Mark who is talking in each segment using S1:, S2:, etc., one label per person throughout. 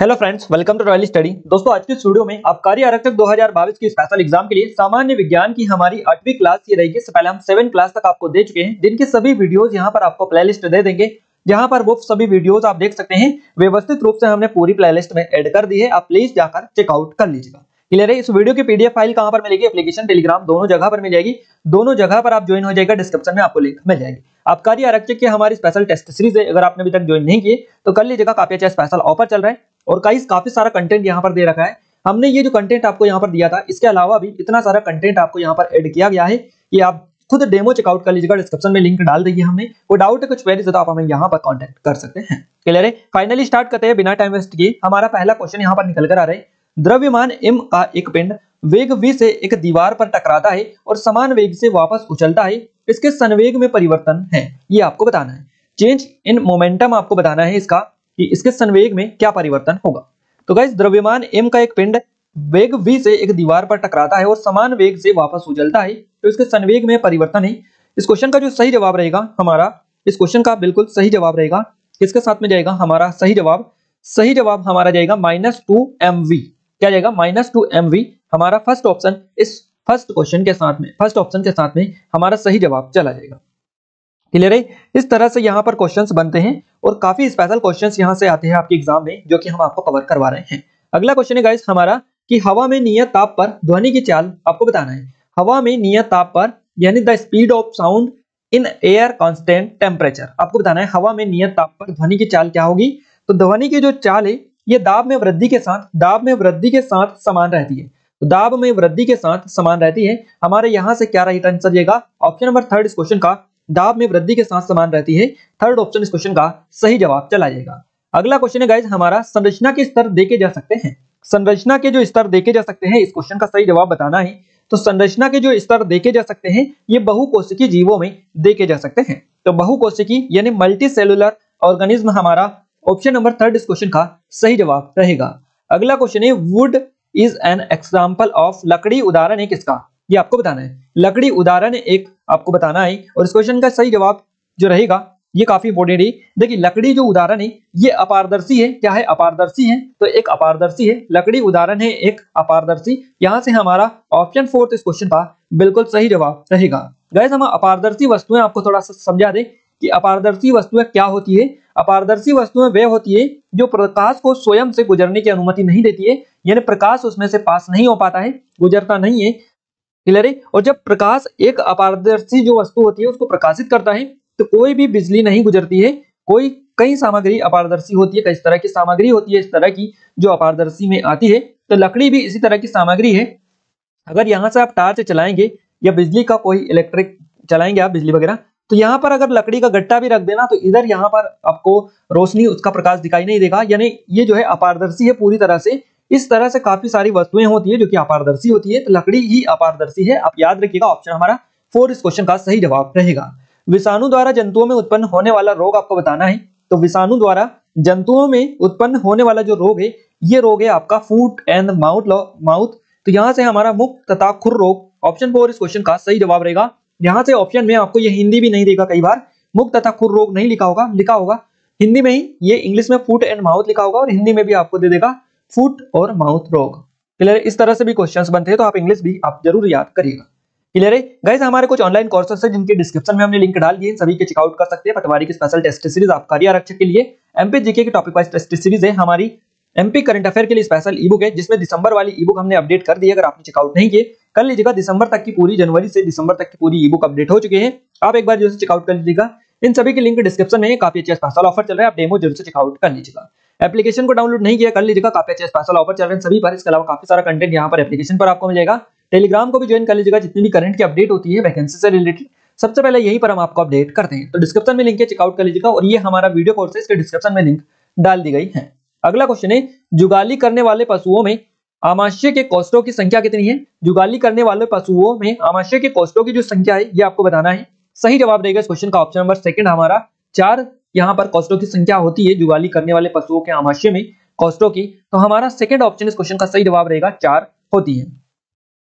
S1: Hello friends welcome to royal study दोस्तों आज के स्टूडियो में आप कार्य आरक्षक 2022 की स्पेशल एग्जाम के लिए सामान्य विज्ञान की हमारी आठवीं क्लास ये रहेगी इससे पहले हम सेवन क्लास तक आपको दे चुके हैं जिनके सभी वीडियोस यहाँ पर आपको प्लेलिस्ट दे देंगे यहाँ पर वो सभी वीडियोज आप देख सकते हैं व्यवस्थित रूप से हमने पूरी प्ले में एड कर दी है आप प्लीज जाकर चेकआउट कर लीजिएगा क्लियर है इस वीडियो की पीडीएफ फाइल कहां पर मिलेगी एप्लीकेशन टेलीग्राम दोनों जगह पर मिल जाएगी दोनों जगह पर आप ज्वाइन हो जाएगा डिस्क्रिप्शन में आपको लिंक मिल जाएगी आबकारी आरक्षक की हमारी स्पेशल टेस्ट सीरीज है अगर आपने अभी तक ज्वाइन नहीं किए तो कर लीजिएगा काफी अच्छा स्पेशल ऑफर चल रहा है और कई काफी सारा कंटेंट यहाँ पर दे रखा है हमने ये जो कंटेंट आपको यहाँ पर दिया था इसके अलावा भी इतना सारा कंटेंट आपको यहाँ पर एड किया गया है कि आप खुद डेमो चेकआउट कर लीजिएगा डिस्क्रिप्शन में लिंक डाल देगी हमने कोई डाउट है कुछ वेरी है तो आप हमें यहाँ पर कॉन्टेक्ट कर सकते हैं क्लियर है फाइनली स्टार्ट करते हैं बिना टाइम वेस्ट किए हमारा पहला क्वेश्चन यहाँ पर निकल कर आ रहा है द्रव्यमान एम का एक पिंड वेग वी से एक दीवार पर टकराता है और समान वेग से वापस उछलता है इसके संवेग में परिवर्तन है ये आपको बताना है चेंज इन मोमेंटम आपको बताना है इसका कि इसके संवेग में क्या परिवर्तन होगा तो गाइस द्रव्यमान एम का एक पिंड वेग वी से एक दीवार पर टकराता है और समान वेग से वापस उछलता है तो इसके संवेग में परिवर्तन है इस क्वेश्चन का जो सही जवाब रहेगा हमारा इस क्वेश्चन का बिल्कुल सही जवाब रहेगा किसके साथ में जाएगा हमारा सही जवाब सही जवाब हमारा जाएगा माइनस टू एम वी क्या जाएगा माइनस टू एम वी हमारा फर्स्ट ऑप्शन इस फर्स्ट क्वेश्चन के साथ में फर्स्ट ऑप्शन के साथ में हमारा सही जवाब चला जाएगा क्लियर है इस तरह से यहाँ पर क्वेश्चंस बनते हैं और काफी स्पेशल क्वेश्चंस यहाँ से आते हैं आपके एग्जाम में जो कि हम आपको कवर करवा रहे हैं अगला क्वेश्चन है गाइस हमारा कि हवा में नियत ताप पर ध्वनि की चाल आपको बताना है हवा में नियत ताप पर यानी the speed of sound in air constant temperature आपको बताना है हवा में नियत ताप पर ध्वनि की चाल क्या होगी तो ध्वनि की जो चाल है ये दाब में वृद्धि के साथ दाब में वृद्धि के साथ समान रहती है तो दाब में वृद्धि के साथ समान रहती है हमारे यहाँ से क्या राइट आंसर येगा ऑप्शन नंबर थर्ड इस क्वेश्चन का दाब में वृद्धि के साथ समान रहती है थर्ड ऑप्शन इस क्वेश्चन का सही जवाब चला जाएगा अगला क्वेश्चन है गाइज हमारा संरचना के स्तर देखे जा सकते हैं संरचना के जो स्तर देखे जा सकते हैं इस क्वेश्चन का सही जवाब बताना है तो संरचना के जो स्तर देखे जा सकते हैं ये बहुकोशिकी जीवों में देखे जा सकते हैं तो बहुकोशिकी यानी मल्टी सेलुलर ऑर्गेनिज्म हमारा ऑप्शन नंबर थर्ड इस क्वेश्चन का सही जवाब रहेगा अगला क्वेश्चन है wood is an example of लकड़ी उदाहरण है किसका ये आपको बताना है लकड़ी उदाहरण एक आपको बताना है और इस क्वेश्चन का सही जवाब जो रहेगा ये काफी इंपोर्टेंट है देखिए लकड़ी जो उदाहरण है ये अपारदर्शी है क्या है अपारदर्शी है तो एक अपारदर्शी है लकड़ी उदाहरण है एक अपारदर्शी यहाँ से हमारा ऑप्शन फोर्थ इस क्वेश्चन का बिल्कुल सही जवाब रहेगा गैस हम अपारदर्शी वस्तुएं आपको थोड़ा सा समझा दें कि अपारदर्शी वस्तुएं क्या होती है अपारदर्शी वस्तुएं वे होती है जो प्रकाश को स्वयं से गुजरने की अनुमति नहीं देती है यानी प्रकाश उसमें से पास नहीं हो पाता है गुजरता नहीं है क्लियर है और जब प्रकाश एक अपारदर्शी जो वस्तु होती है उसको प्रकाशित करता है तो कोई भी बिजली नहीं गुजरती है कोई कई सामग्री अपारदर्शी होती है कई तरह की सामग्री होती है इस तरह की जो अपारदर्शी में आती है तो लकड़ी भी इसी तरह की सामग्री है अगर यहाँ से आप टार्च चलाएंगे या बिजली का कोई इलेक्ट्रिक चलाएंगे आप बिजली वगैरह तो यहां पर अगर लकड़ी का गट्टा भी रख देना तो इधर यहाँ पर आपको रोशनी उसका प्रकाश दिखाई नहीं देगा यानी ये जो है अपारदर्शी है पूरी तरह से इस तरह से काफी सारी वस्तुएं होती है जो कि अपारदर्शी होती है तो लकड़ी ही अपारदर्शी है आप याद रखिएगा ऑप्शन हमारा फोर इस क्वेश्चन का सही जवाब रहेगा विषाणु द्वारा जंतुओं में उत्पन्न होने वाला रोग आपको बताना है तो विषाणु द्वारा जंतुओं में उत्पन्न होने वाला जो रोग है ये रोग है आपका फूट एंड माउथ माउथ तो यहाँ से हमारा मुख तथा खुर रोग ऑप्शन फोर इस क्वेश्चन का सही जवाब रहेगा यहां से ऑप्शन में आपको ये हिंदी भी नहीं देगा कई बार मुख तथा खुर रोग नहीं लिखा होगा लिखा होगा हिंदी में ही ये इंग्लिश में फूट एंड माउथ लिखा होगा और हिंदी में भी आपको दे देगा फूट और माउथ रोग क्लियर इस तरह से भी क्वेश्चन बनते हैं तो आप इंग्लिश भी आप जरूर याद करिएगा क्लियर है गाइस हमारे कुछ ऑनलाइन कोर्सेस है जिनके डिस्क्रिप्शन में हमने लिंक डाल दिए सभी के चेकआउट कर सकते हैं पटवारी की स्पेशल टेस्ट सीरीज आपकारी आरक्षक के लिए एमपी जीके की टॉपिक वाइज टेस्ट सीरीज है हमारी एमपी करंट अफेयर के लिए स्पेशल ई बुक है जिसमें दिसंबर वाली ई बुक हमने अपडेट कर दी है अगर आपने चेकआउट नहीं किए कर लीजिएगा दिसंबर तक की पूरी जनवरी से दिसंबर तक की पूरी ई बुक अपडेट हो चुकी है आप एक बार जो है चेकआउट कर लीजिएगा इन सभी के लिंक डिस्क्रिप्शन में काफी अच्छे स्पेशल ऑफर चल रहा है आप डेमो जरूर से चेकआउट कर लीजिएगा एप्लीकेशन को डाउनलोड नहीं किया कर लीजिएगा काफी अच्छे स्पेशल ऑफर चल रहे हैं सभी पर इसके अलावा काफी सारा कंटेंट यहाँ पर एप्लीकेशन पर आपको मिलेगा टेलीग्राम को भी ज्वाइन कर लीजिएगा जितनी भी करंट की अपडेट होती है वैकेंसी से रिलेटेड सबसे पहले यही पर हम आपको अपडेट करते हैं तो डिस्क्रिप्शन में लिंक है चेकआउट कर लीजिएगा और ये हमारा वीडियो कोर्सेज इसके डिस्क्रिप्शन में लिंक डाल दी गई है अगला क्वेश्चन है जुगाली करने वाले पशुओं में आमाशय के कोष्टों की संख्या कितनी है जुगाली करने वाले पशुओं में आमाशय के कोष्टों की जो संख्या है ये आपको बताना है सही जवाब रहेगा इस क्वेश्चन का ऑप्शन नंबर सेकंड हमारा चार यहाँ पर कोष्टों की संख्या होती है जुगाली करने वाले पशुओं के आमाशय में कोष्टों की तो हमारा सेकंड ऑप्शन इस क्वेश्चन का सही जवाब रहेगा चार होती है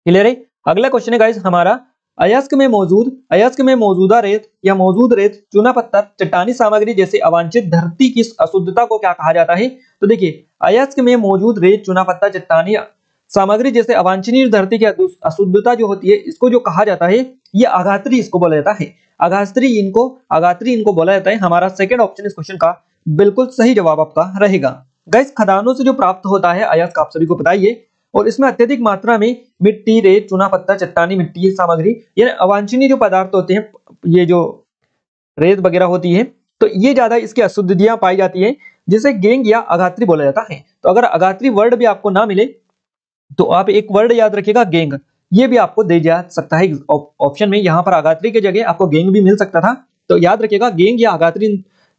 S1: क्लियर है अगला क्वेश्चन है गाइज हमारा अयस्क में मौजूद अयस्क में मौजूदा रेत या मौजूद रेत चूना पत्थर चट्टानी सामग्री जैसे अवांछित धरती की अशुद्धता को क्या कहा जाता है तो देखिए अयस्क में मौजूद रेत चूना पत्थर चट्टानी सामग्री जैसे अवांछनीय धरती की अशुद्धता जो होती है इसको जो कहा जाता है ये अघात्री इसको बोला जाता है अघात्री इनको अघात्री इनको बोला जाता है हमारा सेकेंड ऑप्शन इस क्वेश्चन का बिल्कुल सही जवाब आपका रहेगा गैस खदानों से जो प्राप्त होता है अयस्क आप सभी को बताइए और इसमें अत्यधिक मात्रा में मिट्टी रेत चूना पत्ता चट्टानी मिट्टी सामग्री यानी अवांछनीय जो पदार्थ होते हैं ये जो रेत वगैरह होती है तो ये ज्यादा इसकी अशुद्धियां पाई जाती है जिसे गेंग या अघात्री बोला जाता है तो अगर अघात्री वर्ड भी आपको ना मिले तो आप एक वर्ड याद रखिएगा गेंग ये भी आपको दे जा सकता है ऑप्शन में यहाँ पर अगात्री की जगह आपको गेंग भी मिल सकता था तो याद रखिएगा गेंग या अगात्री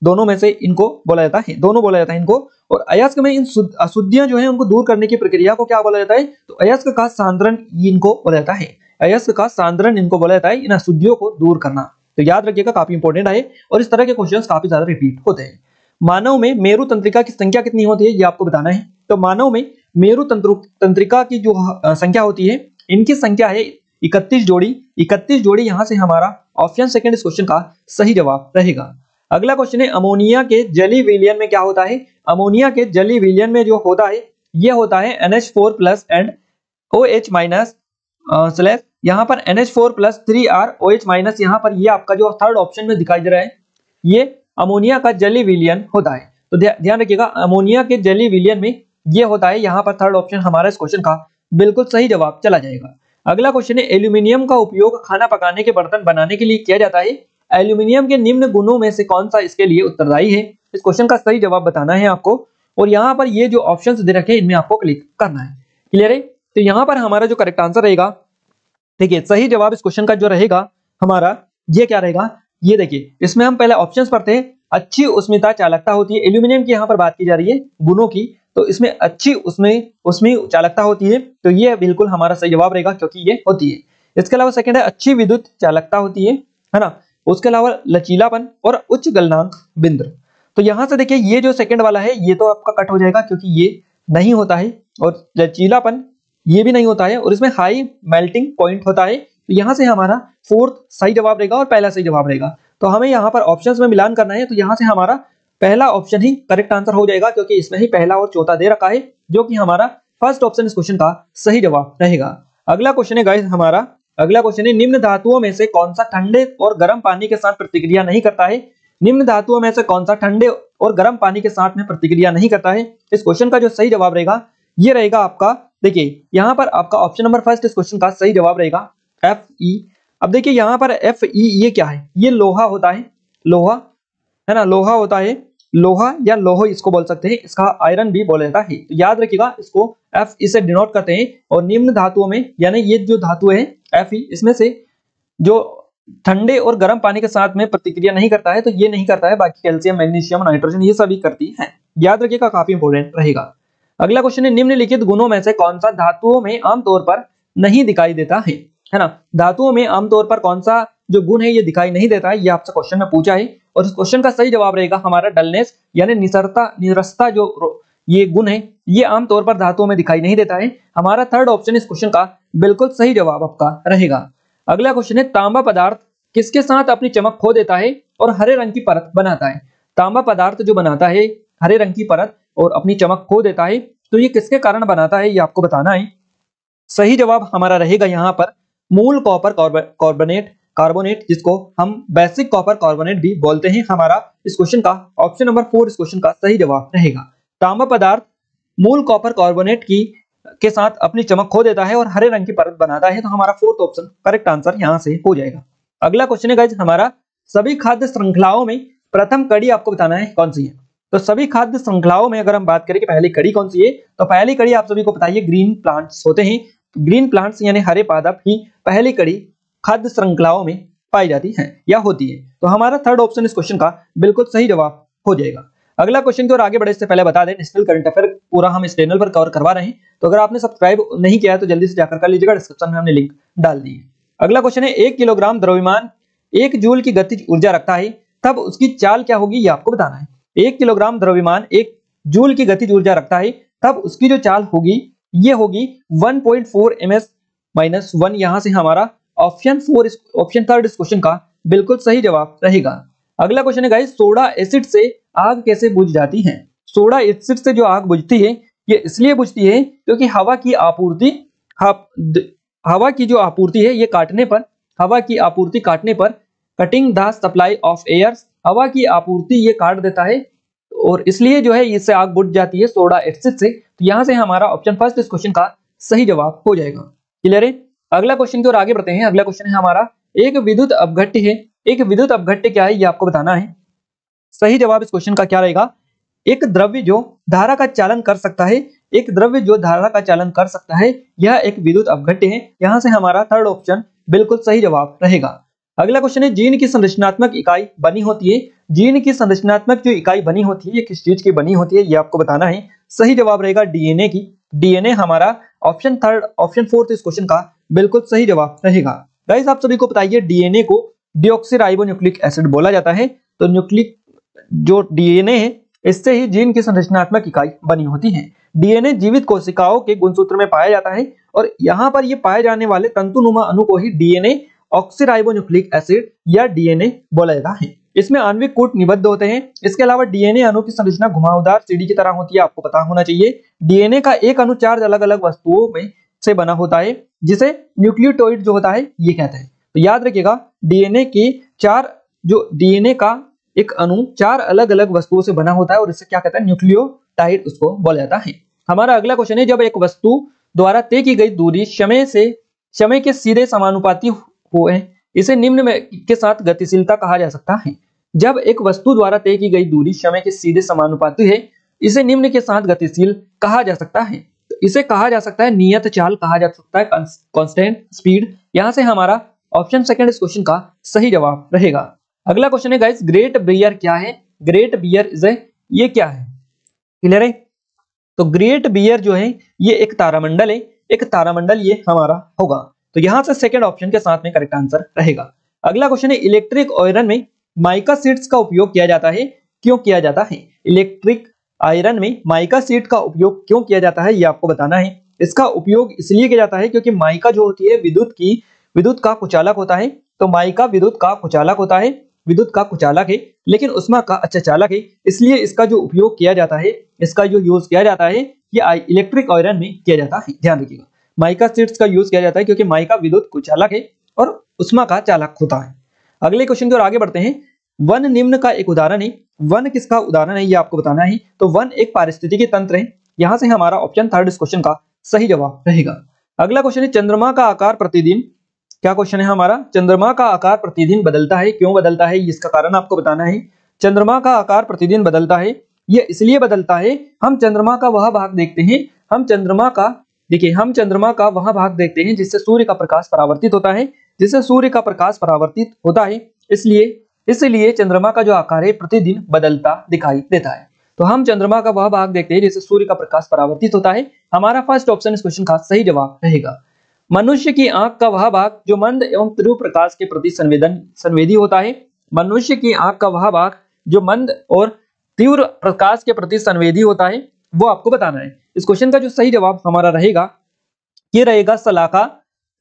S1: दोनों में से इनको बोला जाता है दोनों बोला जाता है इनको और अयस्क में इन अशुद्धियां जो है उनको दूर करने की प्रक्रिया को क्या बोला जाता है तो अयस्क का सांद्रण इनको बोला जाता है अयस्क का सांद्रण इनको बोला जाता है इन अशुद्धियों को दूर करना तो याद रखिएगा काफी इंपॉर्टेंट है और इस तरह के क्वेश्चन काफी ज्यादा रिपीट होते हैं मानव में मेरु तंत्रिका की संख्या कितनी होती है ये आपको बताना है तो मानव में मेरु तंत्रिका की जो संख्या होती है इनकी संख्या है इकतीस जोड़ी इकतीस जोड़ी यहां से हमारा ऑप्शन सेकंड इस क्वेश्चन का सही जवाब रहेगा अगला क्वेश्चन है अमोनिया के जली विलियन में क्या होता है अमोनिया के जली विलियन में जो होता है ये होता है NH four plus and O H minus slash यहाँ पर NH four plus three R O H minus यहाँ पर ये आपका जो थर्ड ऑप्शन में दिखाई दे रहा है ये अमोनिया का जली विलियन होता है तो ध्यान रखिएगा अमोनिया के जली विलियन में ये होता है यहाँ पर थर्ड ऑप्शन हमारा इस क्वेश्चन का बिल्कुल सही जवाब चला जाएगा अगला क्वेश्चन है एल्यूमिनियम का उपयोग खाना पकाने के बर्तन बनाने के लिए किया जाता है एल्यूमिनियम के निम्न गुणों में से कौन सा इसके लिए उत्तरदायी है इस क्वेश्चन का सही जवाब बताना है आपको और यहाँ पर ये जो ऑप्शन दे रखे इनमें आपको क्लिक करना है क्लियर है तो यहाँ पर हमारा जो करेक्ट आंसर रहेगा ठीक है सही जवाब इस क्वेश्चन का जो रहेगा हमारा ये क्या रहेगा ये देखिए इसमें हम पहले ऑप्शंस पढ़ते हैं अच्छी उष्मिता चालकता होती है एल्यूमिनियम की यहाँ पर बात की जा रही है गुणों की तो इसमें अच्छी उसमें उसमें चालकता होती है तो ये बिल्कुल हमारा सही जवाब रहेगा क्योंकि ये होती है इसके अलावा सेकेंड है अच्छी विद्युत चालकता होती है है ना उसके अलावा लचीलापन और उच्च गलनांक बिंद्र तो यहां से देखिए ये जो सेकंड वाला है ये तो आपका कट हो जाएगा क्योंकि ये नहीं होता है और लचीलापन ये भी नहीं होता है और इसमें हाई मेल्टिंग पॉइंट होता है तो यहां से हमारा फोर्थ सही जवाब रहेगा और पहला सही जवाब रहेगा तो हमें यहाँ पर ऑप्शन में मिलान करना है तो यहाँ से हमारा पहला ऑप्शन ही करेक्ट आंसर हो जाएगा क्योंकि इसमें ही पहला और चौथा दे रखा है जो कि हमारा फर्स्ट ऑप्शन इस क्वेश्चन का सही जवाब रहेगा अगला क्वेश्चन है गाइस हमारा अगला क्वेश्चन है निम्न धातुओं में से कौन सा ठंडे और गर्म पानी के साथ प्रतिक्रिया नहीं करता है निम्न धातुओं में से कौन सा ठंडे और गर्म पानी के साथ में प्रतिक्रिया नहीं करता है इस क्वेश्चन का जो सही जवाब रहेगा ये रहेगा आपका देखिए यहाँ पर आपका ऑप्शन नंबर फर्स्ट इस क्वेश्चन का सही जवाब रहेगा एफ ई e. अब देखिए यहाँ पर एफ ई e, ये क्या है ये लोहा होता है लोहा है ना लोहा होता है लोहा या लोह इसको बोल सकते हैं इसका आयरन भी बोला जाता है तो याद रखिएगा इसको एफ इसे डिनोट करते हैं और निम्न धातुओं में यानी ये जो धातु है एफ ई इसमें से जो ठंडे और गर्म पानी के साथ में प्रतिक्रिया नहीं करता है तो ये नहीं करता है बाकी कैल्शियम मैग्नीशियम नाइट्रोजन ये सभी करती है याद रखिएगा काफी इंपोर्टेंट रहेगा अगला क्वेश्चन है निम्नलिखित गुणों में से कौन सा धातुओं में आमतौर पर नहीं दिखाई देता है है ना धातुओं में आमतौर पर कौन सा जो गुण है ये दिखाई नहीं देता है ये आपसे क्वेश्चन में पूछा है और इस क्वेश्चन का सही जवाब रहेगा हमारा डलनेस यानी निसरता निरस्ता जो ये गुण है ये आमतौर पर धातुओं में दिखाई नहीं देता है हमारा थर्ड ऑप्शन इस क्वेश्चन का बिल्कुल सही जवाब आपका रहेगा अगला क्वेश्चन है तांबा पदार्थ किसके साथ अपनी चमक खो देता है और हरे रंग की परत बनाता है तांबा पदार्थ जो बनाता है हरे रंग की परत और अपनी चमक खो देता है तो ये किसके कारण बनाता है ये आपको बताना है सही जवाब हमारा रहेगा यहाँ पर मूल कॉपर कार्बोनेट कार्बोनेट जिसको हम बेसिक कॉपर कार्बोनेट भी बोलते हैं हमारा इस क्वेश्चन का ऑप्शन नंबर फोर इस क्वेश्चन का सही जवाब रहेगा तांबा पदार्थ मूल कॉपर कार्बोनेट की के साथ अपनी चमक खो देता है और हरे रंग की परत बनाता है तो हमारा फोर्थ ऑप्शन करेक्ट आंसर यहाँ से हो जाएगा अगला क्वेश्चन है हमारा सभी खाद्य श्रृंखलाओं में प्रथम कड़ी आपको बताना है कौन सी है तो सभी खाद्य श्रृंखलाओं में अगर हम बात करें कि पहली कड़ी कौन सी है तो पहली कड़ी आप सभी को बताइए ग्रीन प्लांट्स होते हैं ग्रीन प्लांट्स यानी हरे पादप ही पहली कड़ी खाद्य श्रृंखलाओं में पाई जाती है या होती है तो हमारा थर्ड ऑप्शन इस क्वेश्चन का बिल्कुल सही जवाब हो जाएगा अगला क्वेश्चन की ओर आगे बढ़े इससे पहले बता दें नेशनल करंट अफेयर पूरा हम इस चैनल पर कवर करवा रहे हैं तो अगर आपने सब्सक्राइब नहीं किया है तो जल्दी से जाकर कर लीजिएगा डिस्क्रिप्शन में हमने लिंक डाल दी है अगला क्वेश्चन है एक किलोग्राम द्रव्यमान एक जूल की गतिज ऊर्जा रखता है तब उसकी चाल क्या होगी ये आपको बताना है एक किलोग्राम द्रव्यमान एक जूल की गतिज ऊर्जा रखता है तब उसकी जो चाल होगी ये होगी 1.4 point four M S minus one यहां से हमारा ऑप्शन फोर ऑप्शन थर्ड इस क्वेश्चन का बिल्कुल सही जवाब रहेगा अगला क्वेश्चन है गाइस सोडा एसिड से आग कैसे बुझ जाती है सोडा एसिड से जो आग बुझती है ये इसलिए बुझती है क्योंकि हवा की आपूर्ति हाँ, हवा की जो आपूर्ति है ये काटने पर हवा की आपूर्ति काटने पर cutting the supply of air हवा की आपूर्ति ये काट देता है और इसलिए जो है इससे आग बुझ जाती है सोडा एसिड से तो यहाँ से हमारा ऑप्शन फर्स्ट इस क्वेश्चन का सही जवाब हो जाएगा क्लियर है अगला क्वेश्चन की ओर आगे बढ़ते हैं अगला क्वेश्चन है हमारा एक विद्युत अपघट्य है एक विद्युत अपघट्य क्या है ये आपको बताना है सही जवाब इस क्वेश्चन का क्या रहेगा एक द्रव्य जो धारा का चालन कर सकता है एक द्रव्य जो धारा का चालन कर सकता है यह एक विद्युत अवघट्य है यहाँ से हमारा थर्ड ऑप्शन बिल्कुल सही जवाब रहेगा अगला क्वेश्चन है जीन की संरचनात्मक इकाई बनी होती है जीन की संरचनात्मक जो इकाई बनी होती है ये किस चीज की बनी होती है ये आपको बताना है सही जवाब रहेगा डीएनए की डीएनए हमारा ऑप्शन थर्ड ऑप्शन फोर्थ इस क्वेश्चन का बिल्कुल सही जवाब रहेगा गाइस आप सभी को बताइए डीएनए को डिओक्सीराइबो एसिड बोला जाता है तो न्यूक्लिक जो डीएनए है इससे ही जीन की संरचनात्मक इकाई बनी होती है डीएनए जीवित कोशिकाओं के गुणसूत्र में पाया जाता है और यहाँ पर ये पाए जाने वाले तंतुनुमा अणु को ही डीएनए ऑक्सीराइबोन्यूक्लिक एसिड या डीएनए बोला जाता है इसमें आणविक कूट निबद्ध होते हैं इसके अलावा डीएनए अणु की संरचना घुमावदार सीढ़ी की तरह होती है आपको पता होना चाहिए डीएनए का एक अणु चार अलग अलग वस्तुओं में से बना होता है जिसे न्यूक्लियोटोइड जो होता है ये कहते हैं तो याद रखिएगा डीएनए की चार जो डीएनए का एक अणु चार अलग अलग वस्तुओं से बना होता है और इसे क्या कहता है न्यूक्लियोटाइड उसको बोला जाता है हमारा अगला क्वेश्चन है जब एक वस्तु द्वारा तय की गई दूरी समय से समय के सीधे समानुपाती हुए इसे निम्न में के साथ गतिशीलता कहा जा सकता है जब एक वस्तु द्वारा तय की गई दूरी समय के सीधे समानुपाती है इसे निम्न के साथ गतिशील कहा जा सकता है तो इसे कहा जा सकता है नियत चाल कहा जा सकता है कांस्टेंट स्पीड यहां से हमारा ऑप्शन सेकंड इस क्वेश्चन का सही जवाब रहेगा अगला क्वेश्चन है गाइस ग्रेट बियर क्या है ग्रेट बियर इज ए ये क्या है क्लियर है तो ग्रेट बियर जो है ये एक तारामंडल है एक तारामंडल ये हमारा होगा तो यहां से सेकंड ऑप्शन के साथ में करेक्ट आंसर रहेगा अगला क्वेश्चन है इलेक्ट्रिक आयरन में माइका सीट्स का उपयोग किया जाता है क्यों किया जाता है इलेक्ट्रिक आयरन में माइका सीट का उपयोग क्यों किया जाता है ये आपको बताना है इसका उपयोग इसलिए किया जाता है क्योंकि माइका जो होती है विद्युत की विद्युत का कुचालक होता है तो माइका विद्युत का कुचालक होता है विद्युत का कुचालक है लेकिन उष्मा का अच्छा चालक है इसलिए इसका जो उपयोग किया जाता है इसका जो यूज किया जाता है ये इलेक्ट्रिक आयरन में किया जाता है ध्यान रखिएगा माइका सीट्स का यूज किया जाता है क्योंकि माइका विद्युत कुचालक है और उष्मा का चालक होता है अगले क्वेश्चन की ओर आगे बढ़ते हैं वन निम्न का एक उदाहरण है वन किसका उदाहरण है ये आपको बताना है तो वन एक पारिस्थितिकी तंत्र है यहाँ से हमारा ऑप्शन थर्ड इस क्वेश्चन का सही जवाब रहेगा अगला क्वेश्चन है चंद्रमा का आकार प्रतिदिन क्या क्वेश्चन है हमारा चंद्रमा का आकार प्रतिदिन बदलता है क्यों बदलता है इसका कारण आपको बताना है चंद्रमा का आकार प्रतिदिन बदलता है यह इसलिए बदलता है हम चंद्रमा का वह भाग देखते हैं हम चंद्रमा का देखिए हम चंद्रमा का वह भाग देखते हैं जिससे सूर्य का प्रकाश परावर्तित होता है जिससे सूर्य का प्रकाश परावर्तित होता है इसलिए इसलिए चंद्रमा का जो आकार है प्रतिदिन बदलता दिखाई देता है तो हम चंद्रमा का वह भाग देखते हैं जिससे सूर्य का प्रकाश परावर्तित होता है हमारा फर्स्ट ऑप्शन इस क्वेश्चन का सही जवाब रहेगा मनुष्य की आंख का वह भाग जो मंद एवं त्रिव प्रकाश के प्रति संवेदन संवेदी होता है मनुष्य की आंख का वह भाग जो मंद और तीव्र प्रकाश के प्रति संवेदी होता है वो आपको बताना है इस क्वेश्चन का जो सही जवाब हमारा रहेगा ये रहेगा सलाका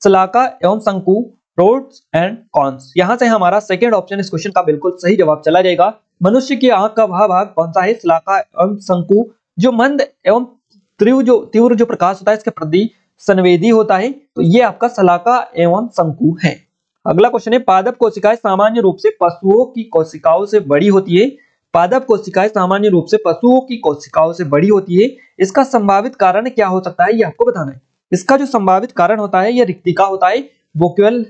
S1: सलाका एवं शंकु प्रोट्स एंड कॉन्स यहाँ से हमारा सेकेंड ऑप्शन इस क्वेश्चन का बिल्कुल सही जवाब चला जाएगा मनुष्य की आंख का वह भाग कौन सा है सलाका एवं शंकु जो मंद एवं तीव्र जो तीव्र जो प्रकाश होता है इसके प्रति संवेदी होता है तो ये आपका सलाका एवं शंकु है अगला क्वेश्चन है पादप कोशिकाएं सामान्य रूप से पशुओं की कोशिकाओं से बड़ी होती है पादप कोशिकाएं सामान्य रूप से पशुओं की कोशिकाओं से बड़ी होती है इसका संभावित कारण क्या हो सकता है ये आपको बताना है इसका जो संभावित कारण होता है यह रिक्तिका होता है वोक्यूल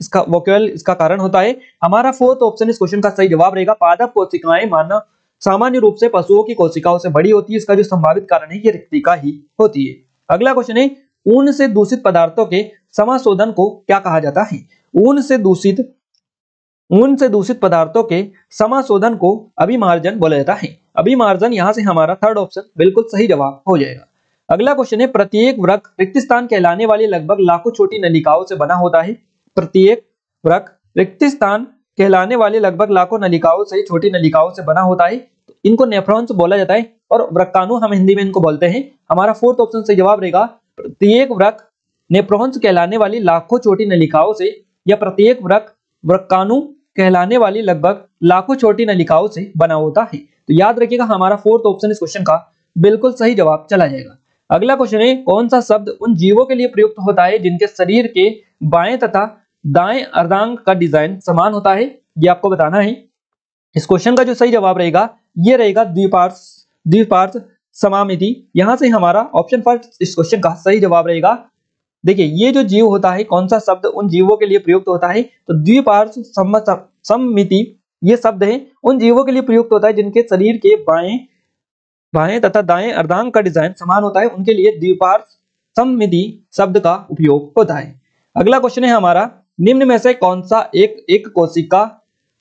S1: इसका वोक्यूल इसका कारण होता है हमारा फोर्थ ऑप्शन इस क्वेश्चन का सही जवाब रहेगा पादप कोशिकाएं मानना सामान्य रूप से पशुओं की कोशिकाओं से बड़ी होती है इसका जो संभावित कारण है ये रिक्तिका ही होती है अगला क्वेश्चन है ऊन से दूषित पदार्थों के समाशोधन को क्या कहा जाता है ऊन से दूषित ऊन से दूषित पदार्थों के समाशोधन को अभिमार्जन बोला जाता है अभिमार्जन यहाँ से हमारा थर्ड ऑप्शन बिल्कुल सही जवाब हो जाएगा अगला क्वेश्चन है प्रत्येक व्रक रिक्त स्थान कहलाने वाली लगभग लाखों छोटी नलिकाओं से बना होता है प्रत्येक व्रक रिक्त स्थान कहलाने वाले लगभग लाखों नलिकाओं से छोटी नलिकाओं से बना होता है इनको नेफ्रॉन्स बोला जाता है और व्रकानु हम हिंदी में इनको बोलते हैं हमारा फोर्थ ऑप्शन से जवाब रहेगा प्रत्येक वृक्ष नेप्रॉन्स कहलाने वाली लाखों छोटी नलिकाओं से या प्रत्येक वृक्ष वृक्काणु कहलाने वाली लगभग लाखों छोटी नलिकाओं से बना होता है तो याद रखिएगा हमारा फोर्थ ऑप्शन इस क्वेश्चन का बिल्कुल सही जवाब चला जाएगा अगला क्वेश्चन है कौन सा शब्द उन जीवों के लिए प्रयुक्त होता है जिनके शरीर के बाएं तथा दाएं अर्धांग का डिजाइन समान होता है ये आपको बताना है इस क्वेश्चन का जो सही जवाब रहेगा ये रहेगा द्विपार्श द्विपार्श समामिति यहां से हमारा ऑप्शन फर्स्ट इस क्वेश्चन का सही जवाब रहेगा देखिए ये जो जीव होता है कौन सा शब्द उन जीवों के लिए प्रयुक्त होता है तो द्विपार्श्व सममिति ये शब्द है उन जीवों के लिए प्रयुक्त होता है जिनके शरीर के बाएं बाएं तथा दाएं अर्धांग का डिजाइन समान होता है उनके लिए द्विपार्श्व सम्मिति शब्द का उपयोग होता है अगला क्वेश्चन है हमारा निम्न में से कौन सा एक एक कोशिका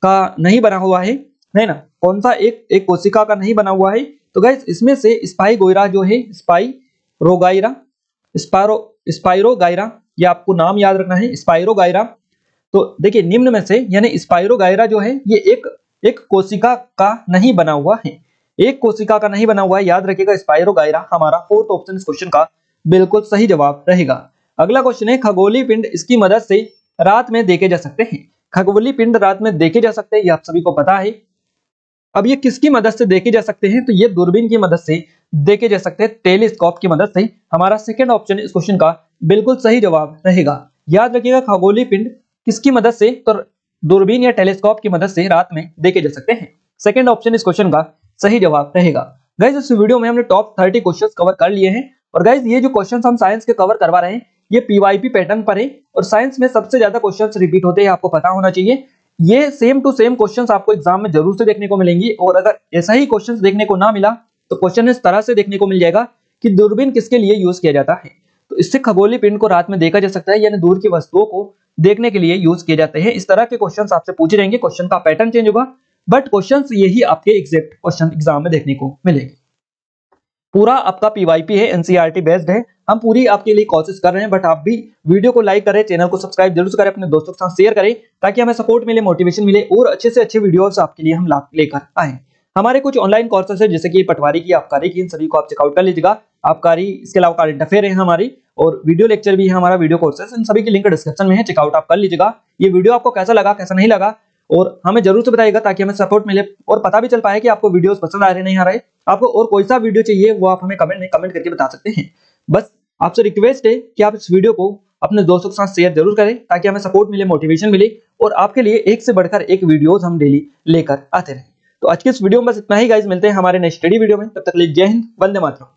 S1: का नहीं बना हुआ है है ना कौन सा एक एक कोशिका का नहीं बना हुआ है तो गाइज इसमें से स्पाई गोयरा जो है स्पाई रोगाइरा स्पायरो स्पायरो गायरा ये आपको नाम याद रखना है स्पायरो गायरा तो देखिए निम्न में से यानी स्पायरो गायरा जो है ये एक एक कोशिका का नहीं बना हुआ है एक कोशिका का नहीं बना हुआ है याद रखिएगा स्पायरो गायरा हमारा फोर्थ ऑप्शन इस क्वेश्चन का बिल्कुल सही जवाब रहेगा अगला क्वेश्चन है खगोली पिंड इसकी मदद से रात में देखे जा सकते हैं खगोली पिंड रात में देखे जा सकते हैं ये आप सभी को पता है अब ये किसकी मदद से देखे जा सकते हैं तो ये दूरबीन की मदद से देखे जा सकते हैं टेलीस्कोप की मदद से हमारा सेकेंड ऑप्शन इस क्वेश्चन का बिल्कुल सही जवाब रहेगा याद रखिएगा खगोली पिंड किसकी मदद से तो दूरबीन या टेलीस्कोप की मदद से रात में देखे जा सकते हैं सेकेंड ऑप्शन इस क्वेश्चन का सही जवाब रहेगा गाइज इस वीडियो में हमने टॉप थर्टी क्वेश्चन कवर कर लिए हैं और गाइज ये जो क्वेश्चन हम साइंस के कवर करवा रहे हैं ये पीवाईपी पैटर्न पर है और साइंस में सबसे ज्यादा क्वेश्चन रिपीट होते हैं आपको पता होना चाहिए ये सेम टू सेम क्वेश्चंस आपको एग्जाम में जरूर से देखने को मिलेंगी और अगर ऐसा ही क्वेश्चंस देखने को ना मिला तो क्वेश्चन इस तरह से देखने को मिल जाएगा कि दूरबीन किसके लिए यूज किया जाता है तो इससे खगोली पिंड को रात में देखा जा सकता है यानी दूर की वस्तुओं को देखने के लिए यूज किए जाते हैं इस तरह के क्वेश्चन आपसे पूछे जाएंगे क्वेश्चन का पैटर्न चेंज होगा बट क्वेश्चन यही आपके एग्जैक्ट क्वेश्चन एग्जाम में देखने को मिलेगी पूरा आपका पीवाईपी है एनसीईआरटी बेस्ड e है हम पूरी आपके लिए कोशिश कर रहे हैं बट आप भी वीडियो को लाइक करें चैनल को सब्सक्राइब जरूर करें अपने दोस्तों के साथ शेयर करें ताकि हमें सपोर्ट मिले मोटिवेशन मिले और अच्छे से अच्छे वीडियो आपके लिए हम लेकर आए हमारे कुछ ऑनलाइन कोर्सेस है जैसे कि पटवारी की आबकारी की इन सभी को आप चेकआउट कर लीजिएगा आबकारी इसके अलावा कार इंटरफेयर है हमारी और वीडियो लेक्चर भी है हमारा वीडियो कोर्सेस इन सभी की लिंक डिस्क्रिप्शन में है चेकआउट आप कर लीजिएगा ये वीडियो आपको कैसा लगा कैसा नहीं लगा और हमें जरूर से बताइएगा ताकि हमें सपोर्ट मिले और पता भी चल पाए कि आपको वीडियोस पसंद आ रहे नहीं आ रहे आपको और कोई सा वीडियो चाहिए वो आप हमें कमेंट में कमेंट करके बता सकते हैं बस आपसे रिक्वेस्ट है कि आप इस वीडियो को अपने दोस्तों के साथ शेयर जरूर करें ताकि हमें सपोर्ट मिले मोटिवेशन मिले और आपके लिए एक से बढ़कर एक वीडियो हम डेली लेकर आते रहे तो आज के इस वीडियो में बस इतना ही गाइज मिलते हैं हमारे नेक्स्ट स्टडी वीडियो में तब तक लिए जय हिंद वंदे मातरम